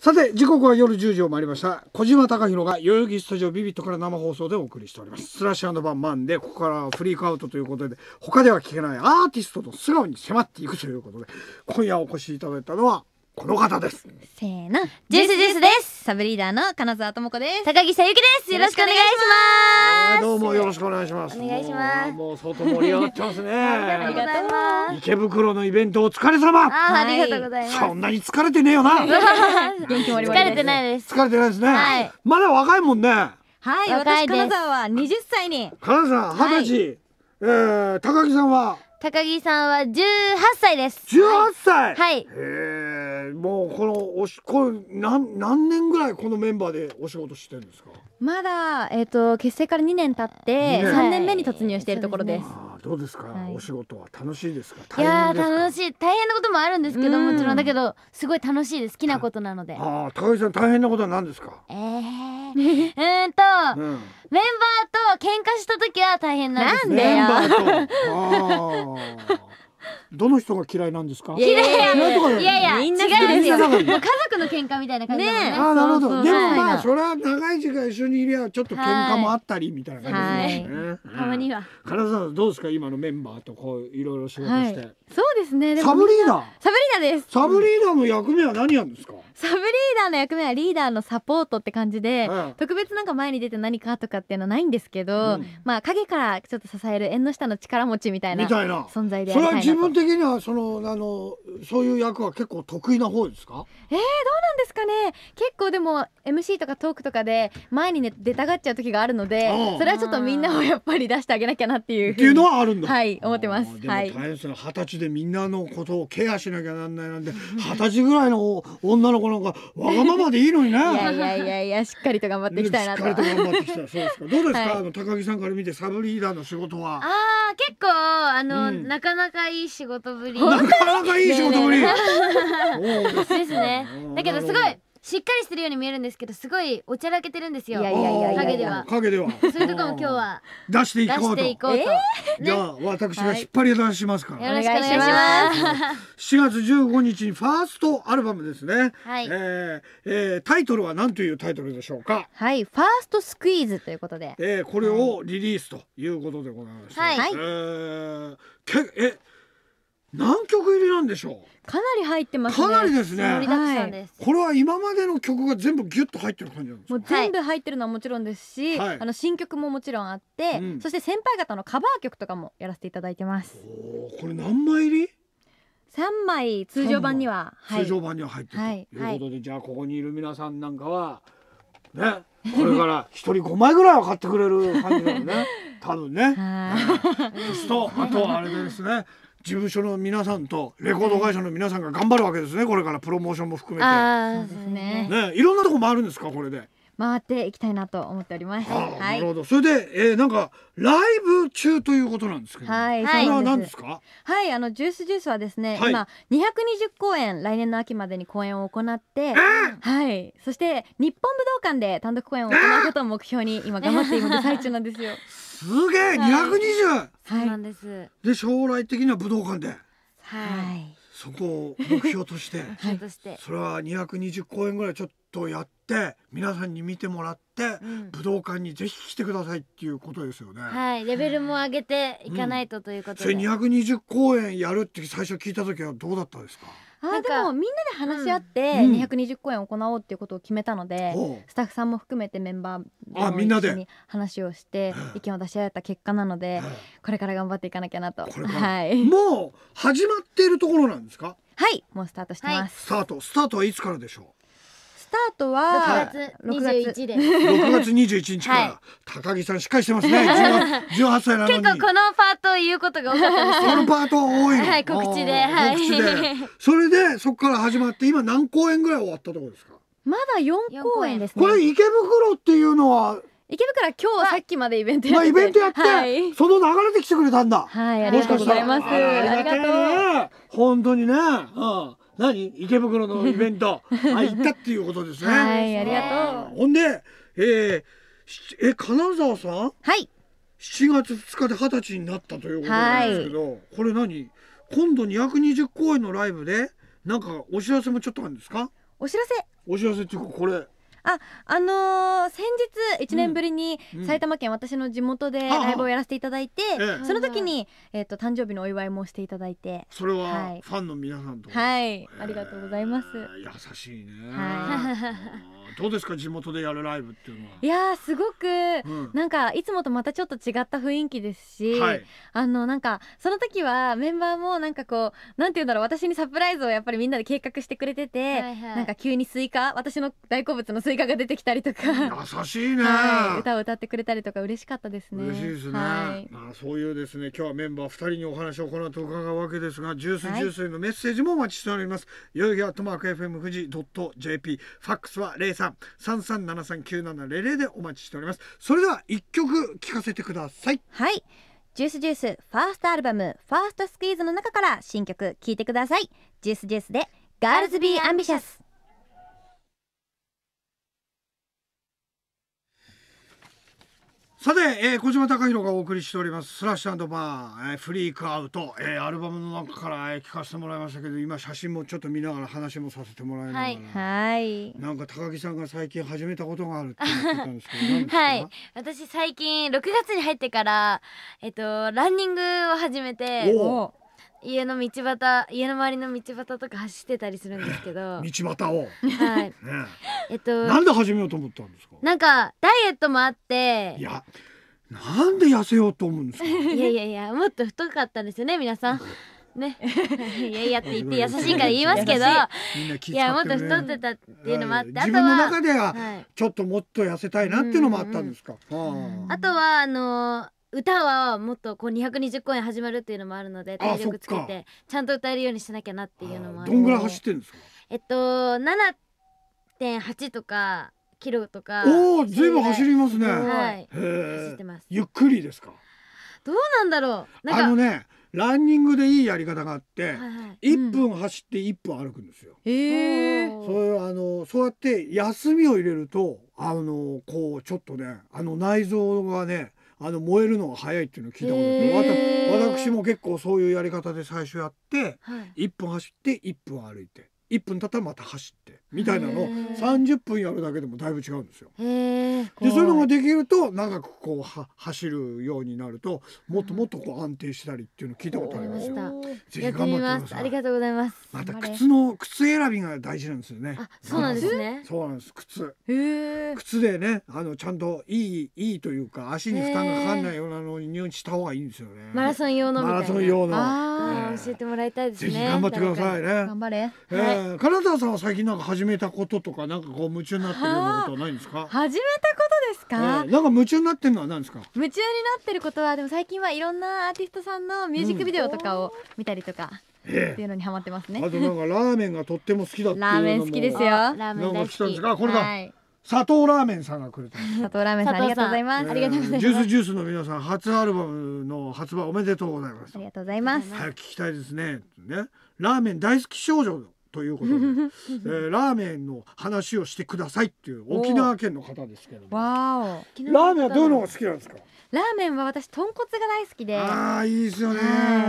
さて時刻は夜10時を回りました小島隆弘が代々木スタジオビビットから生放送でお送りしておりますスラッシュバンマンでここからはフリークアウトということで他では聞けないアーティストの素顔に迫っていくということで今夜お越しいただいたのはこの方ですせーのジュースジュースですサブリーダーの金沢智子です高木さゆきですよろしくお願いしますどうもよろしくお願いしますお願いしますもう相当盛り上がってますね ありがとうございます池袋のイベントお疲れ様あありがとうございますそんなに疲れてねえよな 元気も疲れてないです疲れてないですね、はい、まだ若いもんねはい私金沢は二十歳に金沢20歳、はい、えー、高木さんは高木さんは十八歳です十八歳はい、はい、へえもうこのおしこれ何何年ぐらいこのメンバーでお仕事してるんですかまだ、えーと、結成から2年経って3年目に突入しているところです。はい、どうですか、はい、お仕事は楽しいですかいや楽しい大変なこともあるんですけどもちろんだけどすごい楽しいです好きなことなのでああ高木さん大変なことは何ですかえー、うんと、うん、メンバーと喧嘩した時は大変なんです、ね、メンバーとどの人が嫌いなんですか。嫌いやいやいや、みんな嫌いですよ。家族の喧嘩みたいな感じね。あ、なるほど。でも、まあ、それは長い時間一緒にいりゃ、ちょっと喧嘩もあったりみたいな感じですね。たまには。金沢さん、どうですか、今のメンバーと、こう、いろいろ仕事して。そうですね。サブリーダー。サブリーダーです。サブリーダーの役目は何やるんですか。サブリーダーの役目はリーダーのサポートって感じで、特別なんか前に出て何かとかっていうのはないんですけど。まあ、影からちょっと支える縁の下の力持ちみたいな。存在で。それは自分的にはそのあのそういう役は結構得意な方ですかえー、どうなんですかね結構でも MC とかトークとかで前に、ね、出たがっちゃう時があるのでそれはちょっとみんなをやっぱり出してあげなきゃなっていうっていうのはあるんだはい思ってますはい大変ですね二十歳でみんなのことをケアしなきゃなんないなんて二十歳ぐらいの女の子なんかわがままでいいのにね いやいやいやいやしっかりと頑張っていきたいなと、ね、しっかりと頑張ってきたそうですかどうですか、はい、あの高木さんから見てサブリーダーの仕事はああ結構あの、うん、なかなかいいい仕事ぶり。なかなかいい仕事ぶり。ですね。だけどすごい。しっかりしてるように見えるんですけどすごいおちゃらけてるんですよいやいやいや影では影ではそういうとこも今日は出していこうとこうと、じゃあ私が引っ張り出しますから、よろしくお願いします7月15日にファーストアルバムですね、はい、ええタイトルは何というタイトルでしょうかはいファーストスクイーズということで、えー、これをリリースということでございますはい、えー、けえ何曲入りなんでしょうかなり入ってますねかなりですねりだくさんです、はい、これは今までの曲が全部ギュッと入ってる感じなんですもう全部入ってるのはもちろんですし、はい、あの新曲ももちろんあって、うん、そして先輩方のカバー曲とかもやらせていただいてますおこれ何枚入り三枚通常版には、はい、通常版には入ってる、はい、ということで、じゃあここにいる皆さんなんかはねこれから一人五枚ぐらいは買ってくれる感じだよね 多分ね。はい、そとあとあれですね事務所の皆さんとレコード会社の皆さんが頑張るわけですねこれからプロモーションも含めてあですねねいろんなとこ回るんですかこれで回っていきたいなと思っております。はい、なるほど。それで、えー、なんかライブ中ということなんですけど、はい、それは何ですか？はい、あのジュースジュースはですね、はい、今220公演来年の秋までに公演を行って、えー、はい、そして日本武道館で単独公演を行うことを目標に今頑張っている最中なんですよ。すげえ、220。そうなんです。で将来的には武道館で。はい。そこを目標として、して。それは220公演ぐらいちょっとやって皆さんに見てもらって、うん、武道館にぜひ来てくださいっていうことですよね。はいレベルも上げていかないとということで。うん、220公演やるって最初聞いた時はどうだったですかあでもみんなで話し合って220公演行おうっていうことを決めたので、うん、スタッフさんも含めてメンバーみんなで話をして意見を出し合った結果なのでこれから頑張っていかなきゃなと、はい、もう始まっているところなんですかはいもうスタートしてます、はい、スタートスタートはいつからでしょうスタートは6月21で6月21日から、高木さんしっかりしてますね18歳なのに結構このパートを言うことが多かったですこのパート多いはい告知で、はい、告知で それでそこから始まって今何公演ぐらい終わったところですかまだ4公演ですねこれ池袋っていうのは池袋今日さっきまでイベントやって、まあ、イベントやって、はい、その流れてきてくれたんだはいありがとうございますありがとう本当にねうん何池袋の イベントあ行ったっていうことですね。はいありがとう。ほんで、えー、え金沢さんはい7月2日で二十歳になったということなんですけど、はい、これ何今度220公演のライブでなんかお知らせもちょっとあるんですかお知らせお知らせっていうかこれああのー、先日1年ぶりに埼玉県私の地元でライブをやらせていただいて、うん、その時に、えーと、誕生日のお祝いもしていただいてそれはファンの皆さんとはい、はい、ありがとうございます優しいね、はいどうですか地元でやるライブっていうのは。いやすごく、うん、なんかいつもとまたちょっと違った雰囲気ですし、はい、あのなんかその時はメンバーもなんかこうなんて言うんだろう私にサプライズをやっぱりみんなで計画してくれてて、はいはい、なんか急にスイカ私の大好物のスイカが出てきたりとか優しいねはい、歌を歌ってくれたりとか嬉しかったですね。嬉しいですね、はい、まあ、そういうですね今日はメンバー2人にお話をこの後伺うわけですがジュースジュースへのメッセージもお待ちしております。代々木アットマーク FM 富士 .jp ファックスは0 0333739700でお待ちしておりますそれでは一曲聴かせてくださいはいジュースジュースファーストアルバムファーストスクイーズの中から新曲聴いてくださいジュースジュースでガールズビーアンビシャスさて、えー、小島貴弘がお送りしております「スラッシュバー、えー、フリークアウト」えー、アルバムの中から、えー、聞かせてもらいましたけど今写真もちょっと見ながら話もさせてもらいながら、はい、なんか高木さんが最近始めたことがあるって言ってたんですけど はい私最近6月に入ってから、えっと、ランニングを始めてお家の道端家の周りの道端とか走ってたりするんですけど 道端をはい、ね、えっとなんで始めようと思ったんですかなんかダイエットもあっていやなんで痩せようと思うんですか いやいやいやもっと太かったんですよね皆さんね、いやいやって言って優しいから言いますけどいやもっと太ってたっていうのもあって、あとは自分の中ではちょっともっと痩せたいなっていうのもあったんですか、あとはあのー歌はもっとこう220公演始まるっていうのもあるので体力つけてちゃんと歌えるようにしなきゃなっていうのもあるどんぐらい走ってんですかえっと7.8とかキロとかおおずいぶん走りますねはい走ってますゆっくりですかどうなんだろうあのねランニングでいいやり方があって、一、分走って一分歩くんですよ。うん、へそうあのそうやって休みを入れるとあのこうちょっとねあの内臓がねあの燃えるのが早いっていうのを聞いたことある私も結構そういうやり方で最初やって、はい、1分走って1分歩いて1分経ったらまた走ってみたいなのを30分やるだけでもだいぶ違うんですよ。でそういうのができると長くこうは走るようになるともっともっとこう安定したりっていうの聞いたことありますよ。ぜひ頑張ってください。ありがとうございます。また靴の靴選びが大事なんですよね。あそうなんですね。そうなんです靴。靴でねあのちゃんといいいいというか足に負担がかかんないようなのにした方がいいんですよね。マラソン用のマラソン用の。ああ、教えてもらいたいですね。ぜひ頑張ってくださいね。頑張れ。ええ金沢さんは最近なんか始めたこととかなんかこう夢中になってるようなことはないんですか 始めたことですか、えー、なんか夢中になってるのは何ですか夢中になってることはでも最近はいろんなアーティストさんのミュージックビデオとかを見たりとか、ええっていうのにハマってますね。あとなんかラーメンがとっても好きだっていうラーメン好きですよ。ラーメン大好き。あこれだ。はい佐藤ラーメンさんがくれた佐藤ラーメンさんありがとうございます、ありがとうございますジュースジュースの皆さん初アルバムの発売おめでとうございますありがとうございます早く聞きたいですねねラーメン大好き少女ということで、えー、ラーメンの話をしてくださいっていう沖縄県の方ですけどもわーラーメンはどういうのが好きなんですかラーメンは私豚骨が大好きでああいいですよね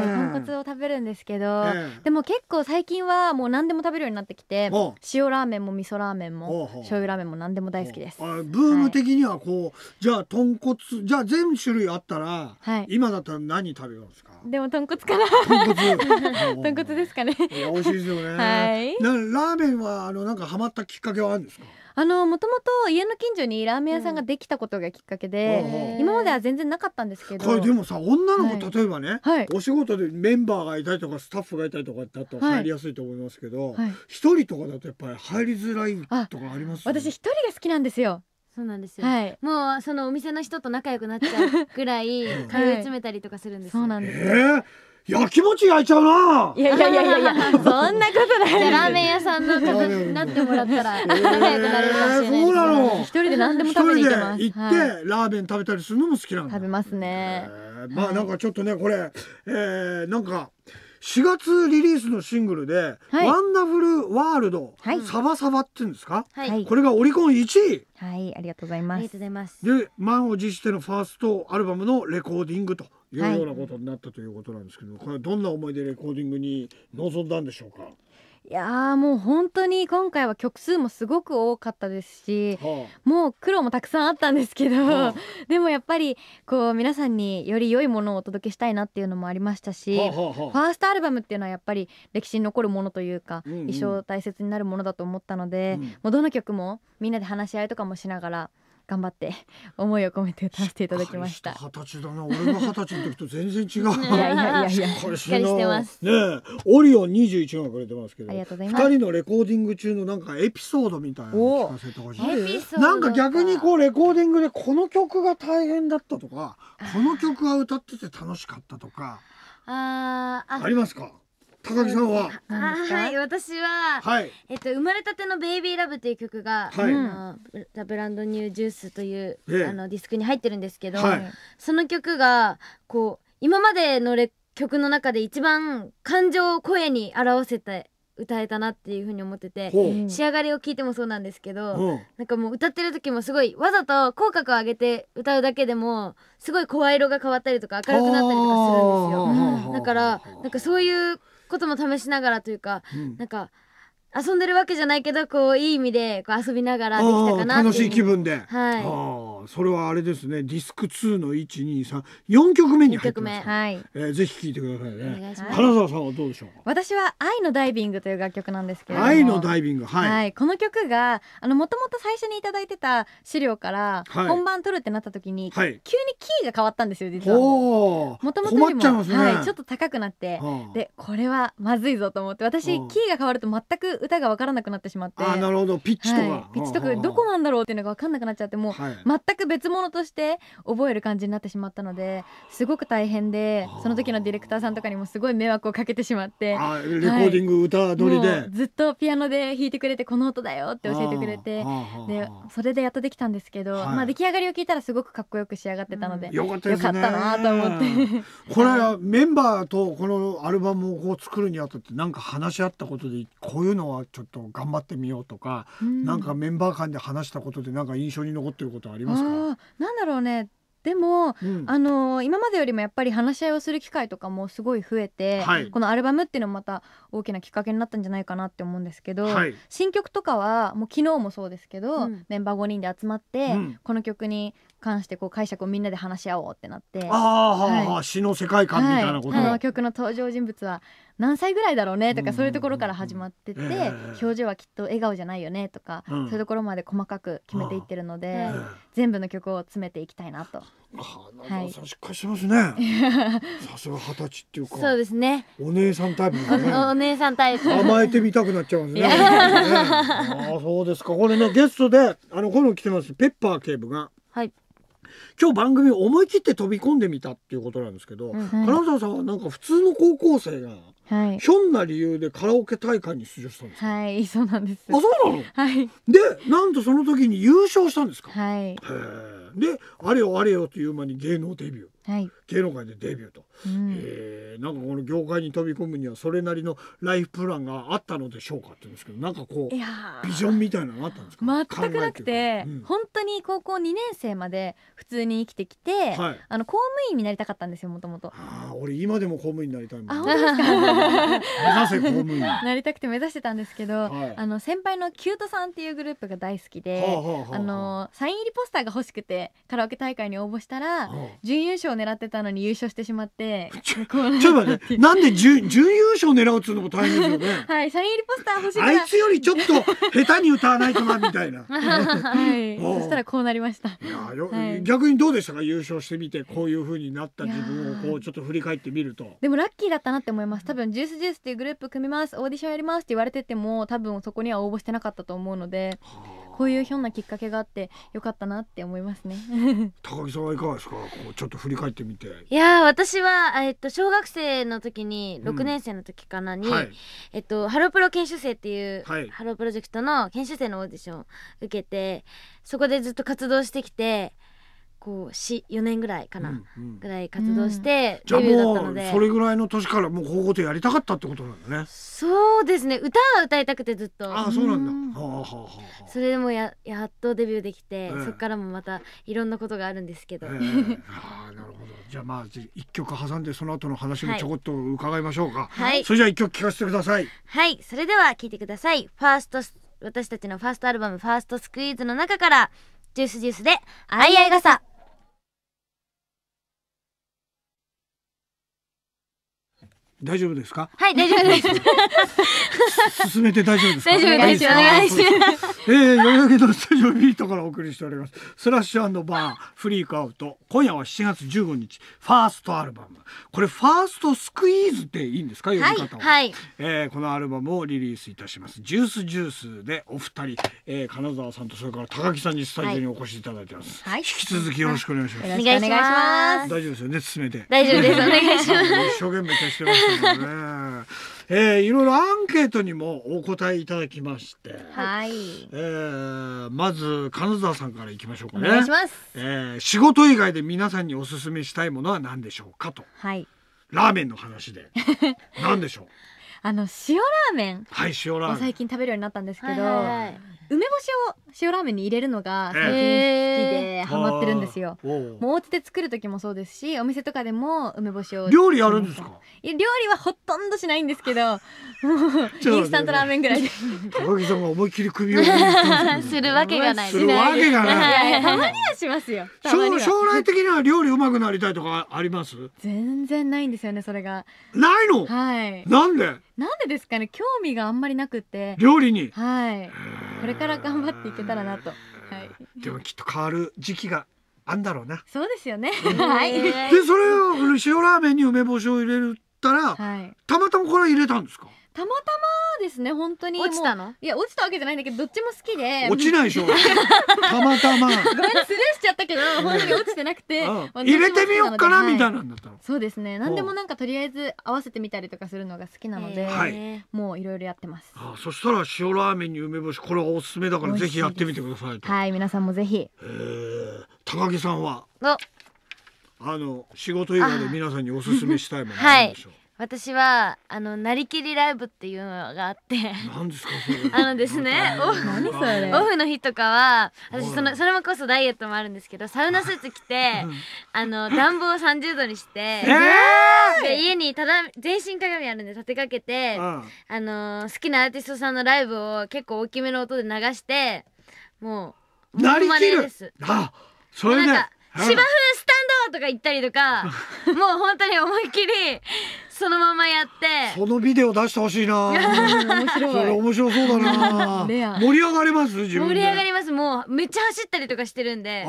豚骨を食べるんですけど、ええ、でも結構最近はもう何でも食べるようになってきて塩ラーメンも味噌ラーメンも醤油ラーメンも何でも大好きですブーム的にはこう、はい、じゃあ豚骨じゃあ全種類あったら、はい、今だったら何食べるんですかでも豚骨かな 豚骨ですかね美味しいですよね、はいはラーメンはあのなんかハマったきっかけはあるんですかあのもともと家の近所にラーメン屋さんができたことがきっかけで、うん、今までは全然なかったんですけどこれでもさ女の子、はい、例えばね、はい、お仕事でメンバーがいたりとかスタッフがいたりとかだと入りやすいと思いますけど一、はい、人とかだとやっぱり入りづらいとかあります、ね、私一人が好きなんですよそうなんですよ、はい、もうそのお店の人と仲良くなっちゃうぐらい通い詰めたりとかするんです、ねはい、そうなんです、えー焼き餅焼いちゃうな。いやいやいやいや そんなことない。ラーメン屋さんの方になってもらったら、そうなの。一人で何でも食べに行てます。行って、ラーメン食べたりするのも好きなの。食べますね。まあなんかちょっとねこれ、えー、なんか。4月リリースのシングルで「はい、ワンダフルワールド、はい、サバサバ」っていうんですか、はい、これがオリコン1位はいありがとうございますで満を持してのファーストアルバムのレコーディングというようなことになったということなんですけど、はい、これどんな思いでレコーディングに臨んだんでしょうかいやもう本当に今回は曲数もすごく多かったですし、はあ、もう苦労もたくさんあったんですけど、はあ、でもやっぱりこう皆さんにより良いものをお届けしたいなっていうのもありましたし、はあはあ、ファーストアルバムっていうのはやっぱり歴史に残るものというか、うんうん、一生大切になるものだと思ったので、うん、もうどの曲もみんなで話し合いとかもしながら頑張って思いを込めて歌わせていただきました二十歳だな俺が二十歳の時と全然違う いやいやいやしっかりしてますねオリオン二十一がくれてますけどありがとうございます二人のレコーディング中のなんかエピソードみたいなの聞かせてほしいなんか逆にこうレコーディングでこの曲が大変だったとかこの曲は歌ってて楽しかったとかああありますか高木さんははい私は、はい、えっと生まれたてのベイビーラブという曲が、はい、あのザブランドニュージュースという、ええ、あのディスクに入ってるんですけど、はい、その曲がこう今までのれ。曲の中で一番感情を声に表せて歌えたなっていうふうに思ってて、仕上がりを聞いてもそうなんですけど、なんかもう歌ってる時もすごいわざと口角を上げて歌うだけでもすごい声色が変わったりとか明るくなったりとかするんですよ。だからなんかそういうことも試しながらというか、うん、なんか遊んでるわけじゃないけどこういい意味でこう遊びながらできたかな楽しい気分で、はい、あそれはあれですねディスク2の1234曲目に入ってます、はいえー、ぜひ聴いてくださいね金沢さんはどうでしょう私は「愛のダイビング」という楽曲なんですけれども愛のダイビング、はい、はい、この曲がもともと最初に頂いてた資料から本番撮るってなった時に、はい、急にキーが変わったんですよ実はもともとよりも、ね、はい、ちょっと高くなってでこれはまずいぞと思って私キーが変わると全く歌が分からなくなってしまってあなるほどピッチとか、はい、ピッチとかどこなんだろうっていうのが分かんなくなっちゃってもう、全く別物として覚える感じになってしまったのですごく大変でその時のディレクターさんとかにもすごい迷惑をかけてしまってレコーディング歌取りで、ずっとピアノで弾いてくれてこの音だよって教えてくれてでそれでやっとできたんですけど、まあ出来上がりを聞いたらすごくかっこよく仕上がってたので、うん、よかったですなと思ってこれはメンバーとこのアルバムをこう作るにあたって何か話し合ったことでこういうのはちょっと頑張ってみようとか、うん、なんかメンバー間で話したことでなんか印象に残ってることありますかなんだろうねでも、うん、あのー、今までよりもやっぱり話し合いをする機会とかもすごい増えて、はい、このアルバムっていうのもまた大きなきっかけになったんじゃないかなって思うんですけど、はい、新曲とかはもう昨日もそうですけど、うん、メンバー5人で集まって、うん、この曲に関してこう解釈をみんなで話し合おうってなってああ、はい、はあ、詩の世界観みたいなこと、はい、の曲の登場人物は何歳ぐらいだろうねとかそういうところから始まってて、表情はきっと笑顔じゃないよねとか、うん、そういうところまで細かく決めていってるので、うん、全部の曲を詰めていきたいなと。はい、しっかりしてますね。さすが二十歳っていうか。そうですね。お姉さんタイプ、ね、お姉さんタイプ。甘えてみたくなっちゃうね。ねああ、そうですか。これね、ゲストで、あの、この来てます。ペッパー警部が。はい。今日番組思い切って飛び込んでみたっていうことなんですけど、うんはい、金沢さんはなんか普通の高校生が、はい、ひょんな理由でカラオケ大会に出場したんですはいそうなんですあそうなの、はい、でなんとその時に優勝したんですかはいであれよあれよという間に芸能デビューはい、芸能界でデビューと、うん、えー、なんかこの業界に飛び込むにはそれなりのライフプランがあったのでしょうかって言うんですけどなんかこうビジョンみたいなのあったんですか全くなくて、うん、本当に高校2年生まで普通に生きてきて、はい、あの公務員になりたかったんですよもともとああ俺今でも公務員になりたいもん、ね、あ 目指せ公務員なりたくて目指してたんですけど、はい、あの先輩のキュートさんっていうグループが大好きで、はあはあはあ、あのサイン入りポスターが欲しくてカラオケ大会に応募したら、はあ、準優勝勝狙ってたのに優勝してしまってちょっと待ってなんで準準優勝狙うっつうのも大変ですよね はいサイン入りポスター欲しいあいつよりちょっと下手に歌わないとなみたいな はい そしたらこうなりましたいやよ、はい、逆にどうでしたか優勝してみてこういうふうになった自分をこうちょっと振り返ってみるとでもラッキーだったなって思います多分ジュースジュースっていうグループ組みますオーディションやりますって言われてても多分そこには応募してなかったと思うので、はあこういうひょんなきっかけがあってよかったなって思いますね 高木さんはいかがですかこうちょっと振り返ってみていや私は、えっと、小学生の時に六年生の時かなに、うんはい、えっと、ハロープロ研修生っていう、はい、ハロープロジェクトの研修生のオーディション受けてそこでずっと活動してきて。こう四年ぐらいかな、うんうん、ぐらい活動してデビューだったので、うそれぐらいの年からもう高校でやりたかったってことなんだねそうですね歌は歌いたくてずっとあそうなんだ、はあはあはあ、それでもややっとデビューできて、えー、そこからもまたいろんなことがあるんですけど、え ー、あなるほどじゃあまあ一曲挟んでその後の話もちょこっと伺いましょうか、はい、それじゃあ一曲聞かせてくださいはいそれでは聞いてくださいファースト私たちのファーストアルバム「ファーストスクイーズの中から「ジュースジュースで「あいあい傘」大丈夫ですか。はい、大丈夫です。進めて大丈夫です大丈夫です。お願いします。えー、代々木のスタジオビートからお送りしております。スラッシュアンドバーフリークアウト。今夜は7月15日、ファーストアルバム。これファーストスクイーズっていいんですか、呼び方は。はい。えー、このアルバムをリリースいたします。ジュースジュースでお二人、えー、金沢さんとそれから高木さんにスタジオにお越しいただいてます。はい。引き続きよろしくお願いします。お願いします。大丈夫ですよね、進めて。大丈夫です。お願いします。一生懸命消してます。ね。えー、いろいろアンケートにもお答えいただきまして、はい、えー、まず金沢さんからいきましょうかね。お願いします。えー、仕事以外で皆さんにおすすめしたいものは何でしょうかと。はい。ラーメンの話で。何でしょう。あの塩ラーメンはい塩ラーメン最近食べるようになったんですけど、梅干しを塩ラーメンに入れるのが最近好きでハマってるんですよ、もうお家で作る時もそうですしお店とかでも梅干しを料理やるんですか料理はほとんどしないんですけど インスタントラーメンぐらいで高木さんが思い切り首を するわけがないするわけがないたまにはしますよ将来的には料理うまくなりたいとかあります全然ないんですよねそれがないのはいなんでなんでですかね興味があんまりなくて料理にはいこれから頑張っていけたらなと、はい、でもきっと変わる時期があんだろうなそうですよね、はい、でそれを塩ラーメンに梅干しを入れたら、はい、たまたまこれ入れたんですかたまたまですね本当に落ちたのいや落ちたわけじゃないんだけどどっちも好きで落ちないでしょ たまたまごめんスルーしちゃったけど本当に落ちてなくて、あ入れてみようかな、みたいなんだったの、そうですね何でもなんかとりあえず合わせてみたりとかするのが好きなので、もういろいろやってますあそしたら塩ラーメンに梅干しこれはおすすめだからぜひやってみてくださいはい皆さんもぜひ、えー、高木さんはあの仕事以外で皆さんにおすすめしたいものあんでしょう、はい私はあのなりきりライブっていうのがあって何ですかそれ あのですねオフオフの日とかは私そのそれもこそダイエットもあるんですけどサウナスーツ着て あの暖房を30度にして、えー、で家にただ全身鏡あるんで立てかけて、うん、あの好きなアーティストさんのライブを結構大きめの音で流してもうなりきるですあそれね芝生スタンドとか行ったりとかもう本当に思いっきりそのままやってそのビデオ出してほしいなそれ面白そうだな 盛り上がります自分盛り上がりますもうめっちゃ走ったりとかしてるんで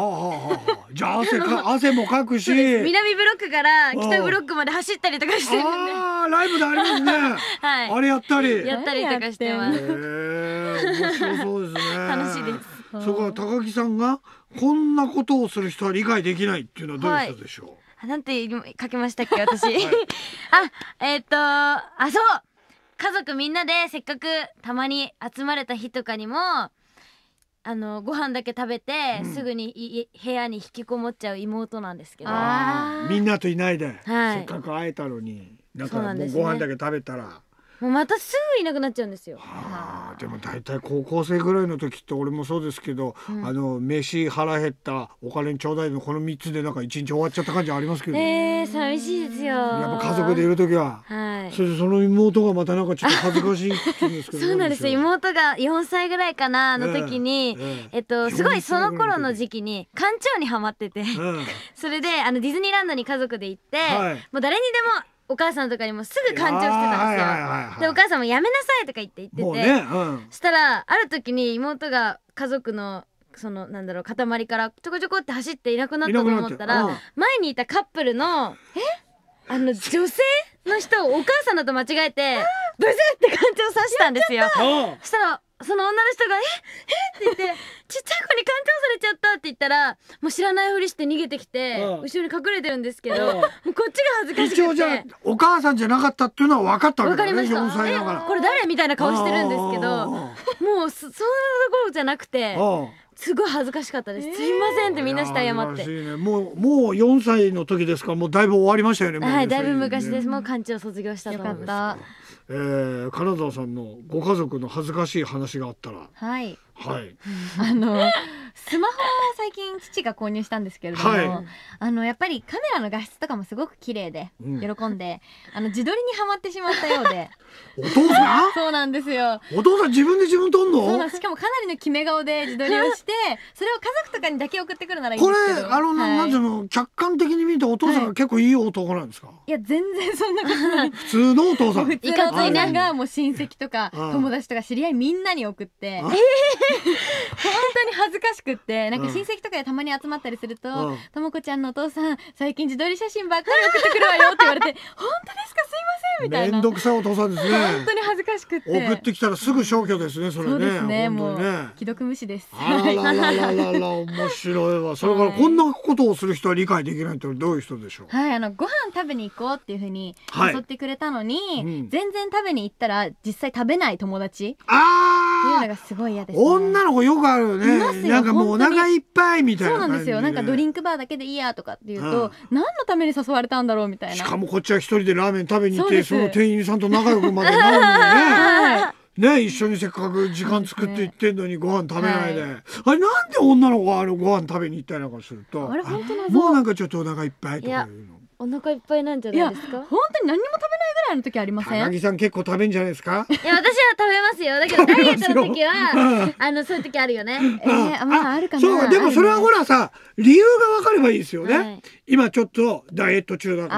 じゃあ汗か 汗もかくし南ブロックから北ブロックまで走ったりとかしてるんであライブでありますね、はい、あれやったりやったりとかしてます面白そうですね楽しいですそこは高木さんがこんなことをする人は理解できないっていうのはどうしたでしょう、はいなんて書きましたっけ 私、あえっ、ー、とあそう家族みんなでせっかくたまに集まれた日とかにもあのご飯だけ食べて、うん、すぐに部屋に引きこもっちゃう妹なんですけどみんなといないで、はい、せっかく会えたのにだからもうご飯だけ食べたら。もうまたすぐいなくなっちゃうんですよ。はあ、でも大体高校生ぐらいの時って俺もそうですけど、うん、あの飯腹減ったお金ちょうだいのこの三つでなんか一日終わっちゃった感じありますけど。ええー、寂しいですよ。やっぱ家族でいる時は。はい。それでその妹がまたなんかちょっと恥ずかしいって言うんですけど。そうなんですよ。妹が四歳ぐらいかなの時に、えーえー、えっとすごいその頃の時期に館長にハマってて、それであのディズニーランドに家族で行って、はい、もう誰にでもお母さんとかにもすぐ感情してたんですよ、はいはいはい、でお母さんも「やめなさい」とか言って言ってて、ねうん、したらある時に妹が家族のそのなんだろう塊からちょこちょこって走っていなくなったと思ったら、前にいたカップルのえあの女性の人をお母さんだと間違えてブスって感情さしたんですよ。そしたらその女の人が「ええっ?」て言って 「ちっちゃい子に勘定されちゃった」って言ったらもう知らないふりして逃げてきて、うん、後ろに隠れてるんですけど、うん、もうこっちが恥ずかしくて一応じゃお母さんじゃなかったっていうのは分かったわけだねかりましたこれ誰みたいな顔してるんですけどもうそそんなところじゃなくて。すごい恥ずかしかったです。えー、すいませんってみんなして謝って。ね、もうもう四歳の時ですか。もうだいぶ終わりましたよね。はい、だいぶ昔です。もう館長卒業したと思よかった。えー、金沢さんのご家族の恥ずかしい話があったら、はい、はい、あのスマホは最近父が購入したんですけれども、はい、あのやっぱりカメラの画質とかもすごく綺麗で、うん、喜んであの自撮りにはまってしまったようで お父さん そうなんですよお父さん自分で自分撮んのしかもかなりの決め顔で自撮りをしてそれを家族とかにだけ送ってくるならいいこれあの、はい、なんていうの客観的に見てお父さんが結構いい男なんですか、はい、いや全然そんなことない普通のお父さんいおついながもう親戚とか友達とか知り合いみんなに送って、えー当に恥ずかしくってなんか親戚とかでたまに集まったりすると「ともこちゃんのお父さん最近自撮り写真ばっかり送ってくるわよ」って言われて「本当ですかすいません」みたいな面倒くさいお父さんですね本当に恥ずかしくて送ってきたらすぐ消去ですねそれねそうですねもう既読無視ですあららららら 面白いわそれからこんなことをする人は理解できないってどういう人でしょうはいあのご飯食べに行こうっていうふうに誘ってくれたのに、全然食べに行ったら実際食べない友達ああっていうのがすごい嫌です、ね、女の子よくあるよねなんかもうお腹いっぱいみたいなそうなんですよなんかドリンクバーだけでいいやとかっていうと、何のために誘われたんだろうみたいなしかもこっちは一人でラーメン食べに行ってその店員さんと仲良くまでなるんだね ね、一緒にせっかく時間作って行ってんのにご飯食べないで、はい、あれなんで女の子はあのご飯食べに行ったりなんかするとあれ本当もうなんかちょっとお腹いっぱいとかいうのお腹いっぱいなんじゃないですか本当に何も食べらいの時ありません高木さん結構食べんじゃないですかいや私は食べますよだけどダイエットの時はあのそういう時あるよねえー、まああるかなそうでもそれはほらさ理由が分かればいいですよね、はい、今ちょっとダイエット中だからと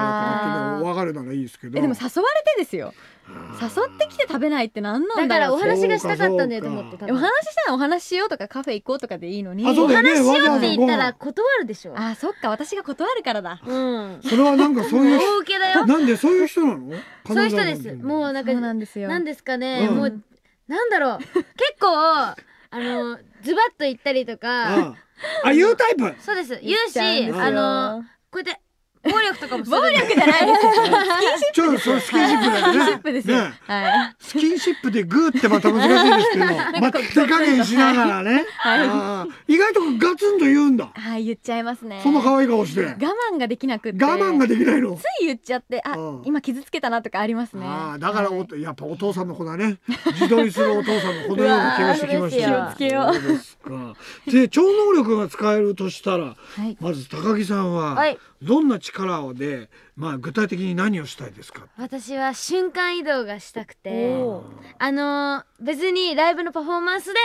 かってかるならいいですけどでも誘われてですよ誘ってきて食べないってなんなんだだからお話がしたかったんだよと思ってお話したらお話しようとかカフェ行こうとかでいいのに、ね、お話しようって言ったら断るでしょあそっか私が断るからだうんそれはなんかそういう大受けだよなんでそういう人なのそういう人ですもうなんかなんですよなんですかね、うん、もうなんだろう結構あのズバッと言ったりとかああいうタイプそうです言うしあのこうやって暴力とかも暴力じゃないです ちょっとそれスキンシップだよね。スキンシップですね。はい。スキンシップでグーってまた難しいですけど、まあ手加減しながらね。はい。意外とガツンと言うんだ。はい、言っちゃいますね。その可愛い顔して。我慢ができなく我慢ができないの。つい言っちゃって、あ、今傷つけたなとかありますね。ああ、だからおやっぱお父さんの子だね。自撮りするお父さんのこのような気がしてきました。気をつけよう。で超能力が使えるとしたら、はい、まず高木さんは。はい。どんな力をで、まあ、具体的に何をしたいですか私は瞬間移動がしたくてあの別にライブのパフォーマンスで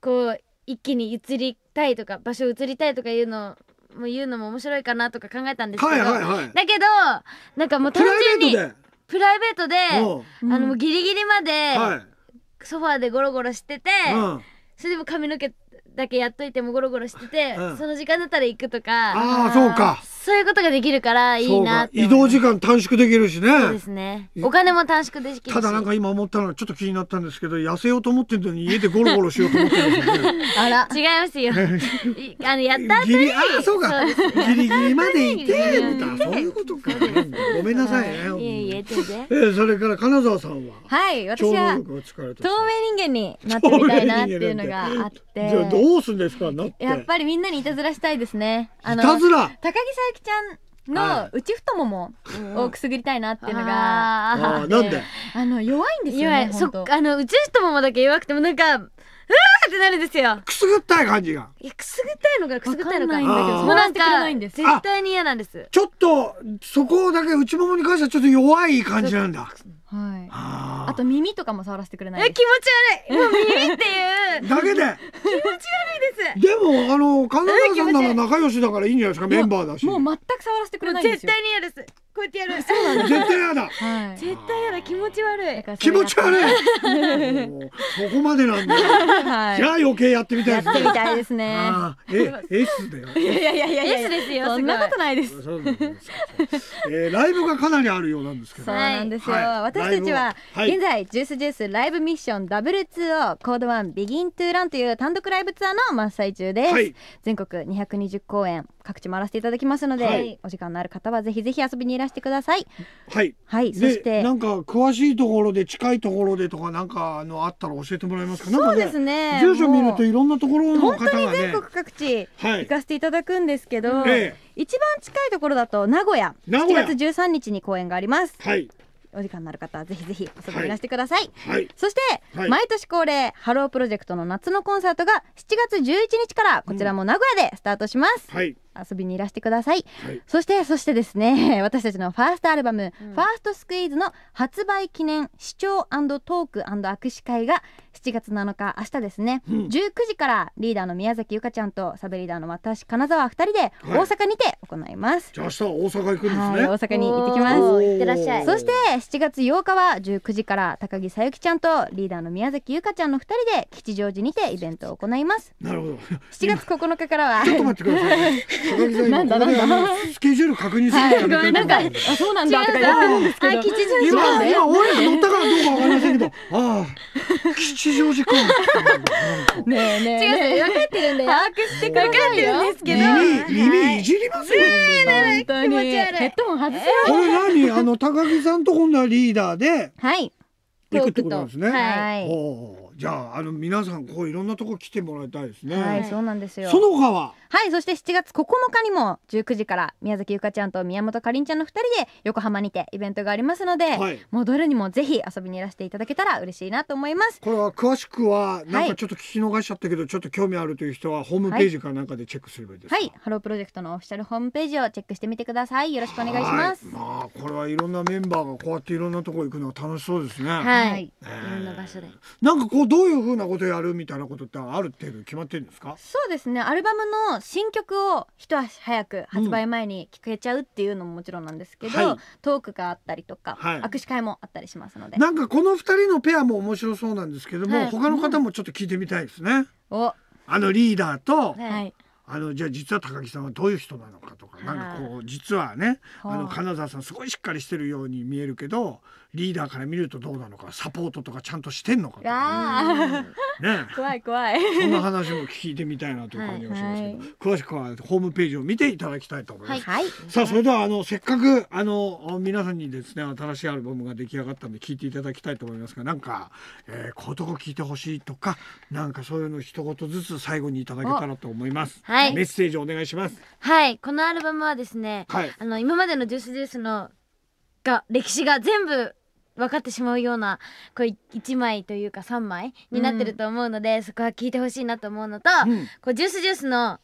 こう一気に移りたいとか場所移りたいとかいうのも言うのも面白いかなとか考えたんですけど、はいはいはい、だけどなんかもう単純にプライベートであのもうギリギリまで、ソファーでゴロゴロしてて、それでも髪の毛だけやっといてもゴロゴロしてて、その時間だったら行くとかああそうかそういうことができるからいいな移動時間短縮できるしねそうですねお金も短縮できるただなんか今思ったのはちょっと気になったんですけど痩せようと思ってるのに家でゴロゴロしようと思ってるね、あら違いますよあのやった後にギリあそうかギリギリまでいてみたいな そういうことかごめんなさいね、い、いえいえ全然、えー、それから金沢さんははい私は透明人間になってみたいなっていうのがあって じゃあどうすんですかなってやっぱりみんなにいたずらしたいですねいたずら高木さんきちゃんの内太ももをくすぐりたいなっていうのが、あなんで あの弱いんですよねそっかあの内太ももだけ弱くてもなんかうわーってなるんですよくすぐったい感じがいやくすぐったいのかくすぐったいのかないんだけどそうなんでか絶対に嫌なんですちょっとそこだけ内ももに関してはちょっと弱い感じなんだはいあと耳とかも触らせてくれないえ気持ち悪いもう耳っていうだけで 気持ち悪でもあの金沢さんなら仲良しだからいいんじゃないですかメンバーだしもう全く触らせてくれないんですよ絶対に嫌ですこうやってやる。そうなんだ。絶対やだ。はい、絶対やだ。気持ち悪い。気持ち悪い。そこまでなんだ。はい、じゃあ余計やってみたいやってみたいですね。え、S だよ。いやいやいやエスですよ。そんなことないです。えー、ライブがかなりあるようなんですけど。そうなんですよ。私たちは現在ジュースジュースライブミッションダブルツーをコードワンビギントゥーランという単独ライブツアーの真っ最中です。全国二百二十公演各地回らせていただきますので、はい、お時間のある方はぜひぜひ遊びにいらしてください。はい。はい。そしてなんか詳しいところで近いところでとかなんかあのあったら教えてもらえますか。そうですね。ね住所見るといろんなところの方が、ね、全国各地行かせていただくんですけど、はい一番近いところだと名古屋。名古月13日に公演があります。はい。お時間のある方はぜひぜひ遊びにいらしてください、はい、そして、はい、毎年恒例ハロープロジェクトの夏のコンサートが7月11日からこちらも名古屋でスタートします、うんはい遊びにいらしてください、はい、そしてそしてですね 私たちのファーストアルバム「うん、ファーストスクイーズの発売記念視聴トーク握手会が7月7日明日ですね、うん、19時からリーダーの宮崎由香ちゃんとサブリーダーの私金沢二人で大阪にて行います、はい、じゃあ明日大阪行くんですね、はい、大阪に行ってきます行ってらっしゃいそして7月8日は19時から高木さゆきちゃんとリーダーの宮崎由香ちゃんの二人で吉祥寺にてイベントを行いますなるほど7月9日からはちょっと待ってくださいんスケジュール確認するな。んかそうなんだとかってるんですけど。今今俺が乗ったからどうかわかりませんけど、あ吉祥寺君ねえねえ。違う分かってるんだよ。把握して分かってよ耳耳いじりますよ。本当に。ヘッドホン外これ何あの高木さんとこんなリーダーで。はい。行くってことなんですね。はい。じゃああの皆さんこういろんなとこ来てもらいたいですね。はい、そうなんですよ。その他は。はい、そして7月9日にも19時から宮崎ゆかちゃんと宮本かりんちゃんの2人で横浜にてイベントがありますので、はい、もうどれにもぜひ遊びにいらしていただけたら嬉しいなと思います。これは詳しくはなんかちょっと聞き逃しちゃったけど、はい、ちょっと興味あるという人はホームページかなんかでチェックすればいいですか。はい、ハロープロジェクトのオフィシャルホームページをチェックしてみてください。よろしくお願いします。まあこれはいろんなメンバーがこうやっていろんなとこ行くのは、楽しそうですね。はい、いろんな場所で。なんかこうどういうふうなことやるみたいなことってある程度決まってるんですかそうですねアルバムの新曲を一足早く発売前に聴けちゃうっていうのももちろんなんですけど、うんはい、トークがあったりとか、はい、握手会もあったりしますのでなんかこの2人のペアも面白そうなんですけども、はい、他の方もちょっと聞いてみたいですね。うん、あのリーダーと、はいあのじゃあ実は高木さんはどういう人なのかとか、はなんかこう実はねあの金沢さんすごいしっかりしてるように見えるけどリーダーから見るとどうなのかサポートとかちゃんとしてんのかとか、ね、怖い怖いそんな話も聞いてみたいなという感じがしますけど、はいはい、詳しくはホームページを見ていただきたいと思います、はい、さあそれではあのせっかくあの皆さんにですね新しいアルバムが出来上がったんで聞いていただきたいと思いますがなんか、えー、こういうとこ聞いてほしいとかなんかそういうの一言ずつ最後にいただけたらと思います、はい、メッセージお願いしますはいこのアルバムはですね、はい、あの今までのジュースジュースのが歴史が全部分かってしまうようなこう1枚というか3枚になってると思うので、うん、そこは聞いてほしいなと思うのと、うん、こうジュースジュースの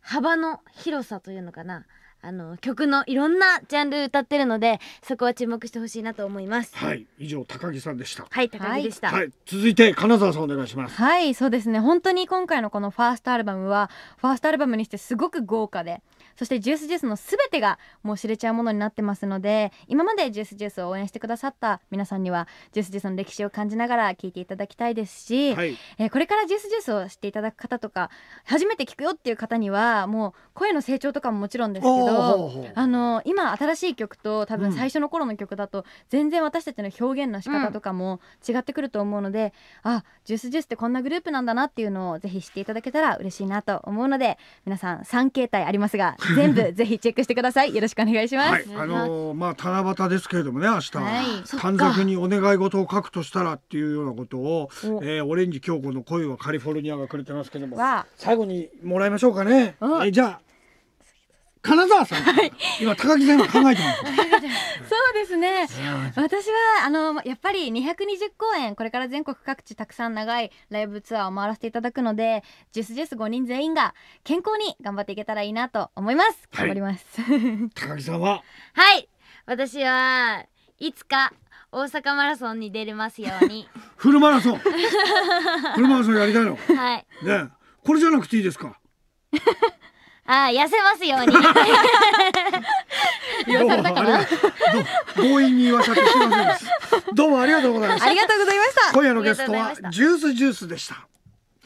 幅の広さというのかなあの曲のいろんなジャンル歌ってるのでそこは注目してほしいなと思いますはい以上高木さんでしたはい高木でした、はい、はい、続いて金沢さんお願いしますはいそうですね本当に今回のこのファーストアルバムはファーストアルバムにしてすごく豪華でそしてジュースジュースの全てがもう知れちゃうものになってますので今までジュースジュースを応援してくださった皆さんにはジュースジュースの歴史を感じながら聞いていただきたいですし、はい、えー、これからジュースジュースを知っていただく方とか初めて聞くよっていう方にはもう声の成長とかももちろんですけどあの今新しい曲と多分最初の頃の曲だと全然私たちの表現の仕方とかも違ってくると思うので、うん、あジュースジュースってこんなグループなんだなっていうのをぜひ知っていただけたら嬉しいなと思うので皆さん3形態ありますが全部ぜひチェックしてください。よろしくお願いします。はい、あのー、まあ七夕ですけれどもね明日、はい、短冊にお願い事を書くとしたらっていうようなことを、えー、オレンジ京子の恋はカリフォルニアがくれてますけども、最後にもらいましょうかね。えー、じゃあ金沢さん、はい、今高木さんが考えてます。ですね私はあのやっぱり220公演これから全国各地たくさん長いライブツアーを回らせていただくのでジェスジェス5人全員が健康に頑張っていけたらいいなと思います頑張ります、はい、高木さんははい私はいつか大阪マラソンに出れますように フルマラソン フルマラソンやりたいのはいねこれじゃなくていいですかあ痩せますように言わされたかな強引に言わさてすいませんですどうもありがとうございましたありがとうございました今夜のゲストはジュースジュースでした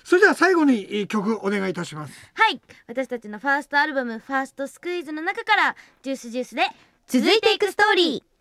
それでは最後に曲お願いいたしますはい私たちのファーストアルバムファーストスクイーズの中からジュースジュースで続いていくストーリー